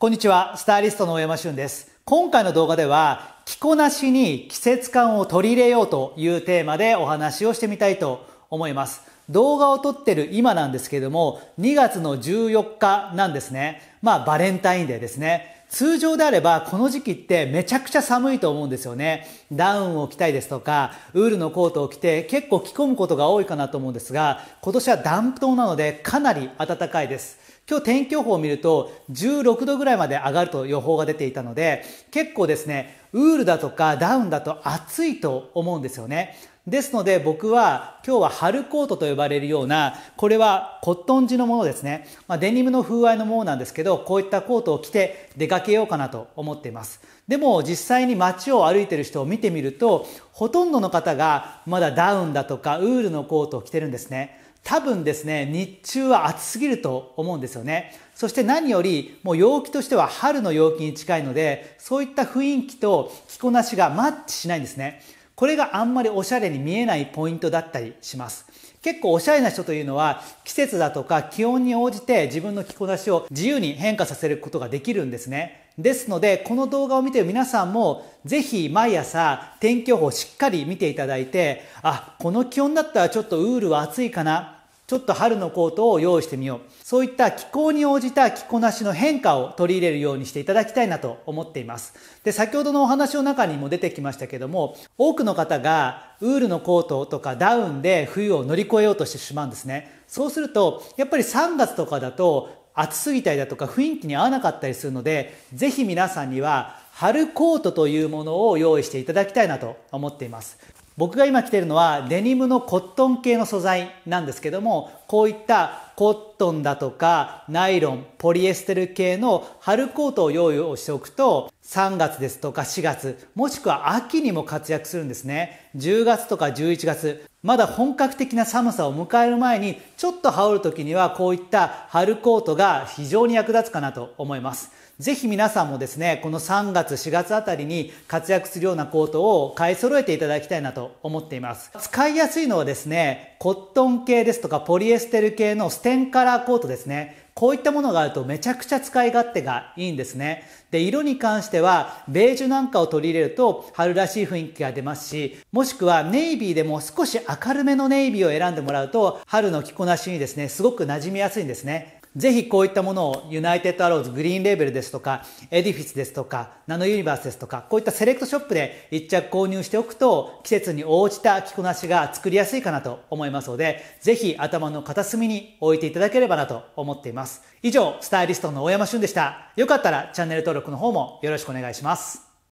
こんにちは、スタイリストの大山俊です。今回の動画では、着こなしに季節感を取り入れようというテーマでお話をしてみたいと思います。動画を撮ってる今なんですけども、2月の14日なんですね。まあ、バレンタインデーですね。通常であればこの時期ってめちゃくちゃ寒いと思うんですよね。ダウンを着たいですとか、ウールのコートを着て結構着込むことが多いかなと思うんですが、今年は暖冬なのでかなり暖かいです。今日天気予報を見ると16度ぐらいまで上がると予報が出ていたので結構ですねウールだとかダウンだと暑いと思うんですよねですので僕は今日は春コートと呼ばれるようなこれはコットン地のものですね、まあ、デニムの風合いのものなんですけどこういったコートを着て出かけようかなと思っていますでも実際に街を歩いてる人を見てみるとほとんどの方がまだダウンだとかウールのコートを着てるんですね多分ですね、日中は暑すぎると思うんですよね。そして何より、もう陽気としては春の陽気に近いので、そういった雰囲気と着こなしがマッチしないんですね。これがあんまりおしゃれに見えないポイントだったりします。結構おしゃれな人というのは季節だとか気温に応じて自分の着こなしを自由に変化させることができるんですね。ですので、この動画を見ている皆さんも、ぜひ毎朝天気予報をしっかり見ていただいて、あ、この気温だったらちょっとウールは暑いかな。ちょっと春のコートを用意してみよう。そういった気候に応じた着こなしの変化を取り入れるようにしていただきたいなと思っています。で、先ほどのお話の中にも出てきましたけども、多くの方がウールのコートとかダウンで冬を乗り越えようとしてしまうんですね。そうすると、やっぱり3月とかだと暑すぎたりだとか雰囲気に合わなかったりするので、ぜひ皆さんには春コートというものを用意していただきたいなと思っています。僕が今着ているのはデニムのコットン系の素材なんですけどもこういったコットンだとかナイロンポリエステル系の春コートを用意をしておくと3月ですとか4月もしくは秋にも活躍するんですね10月とか11月まだ本格的な寒さを迎える前にちょっと羽織る時にはこういった春コートが非常に役立つかなと思います。ぜひ皆さんもですね、この3月、4月あたりに活躍するようなコートを買い揃えていただきたいなと思っています。使いやすいのはですね、コットン系ですとかポリエステル系のステンカラーコートですね。こういったものがあるとめちゃくちゃ使い勝手がいいんですね。で、色に関しては、ベージュなんかを取り入れると春らしい雰囲気が出ますし、もしくはネイビーでも少し明るめのネイビーを選んでもらうと、春の着こなしにですね、すごく馴染みやすいんですね。ぜひこういったものをユナイテッドアローズ、グリーンレーベルですとか、エディフィスですとか、ナノユニバースですとか、こういったセレクトショップで一着購入しておくと、季節に応じた着こなしが作りやすいかなと思いますので、ぜひ頭の片隅に置いていただければなと思っています。以上、スタイリストの大山俊でした。よかったらチャンネル登録の方もよろしくお願いします。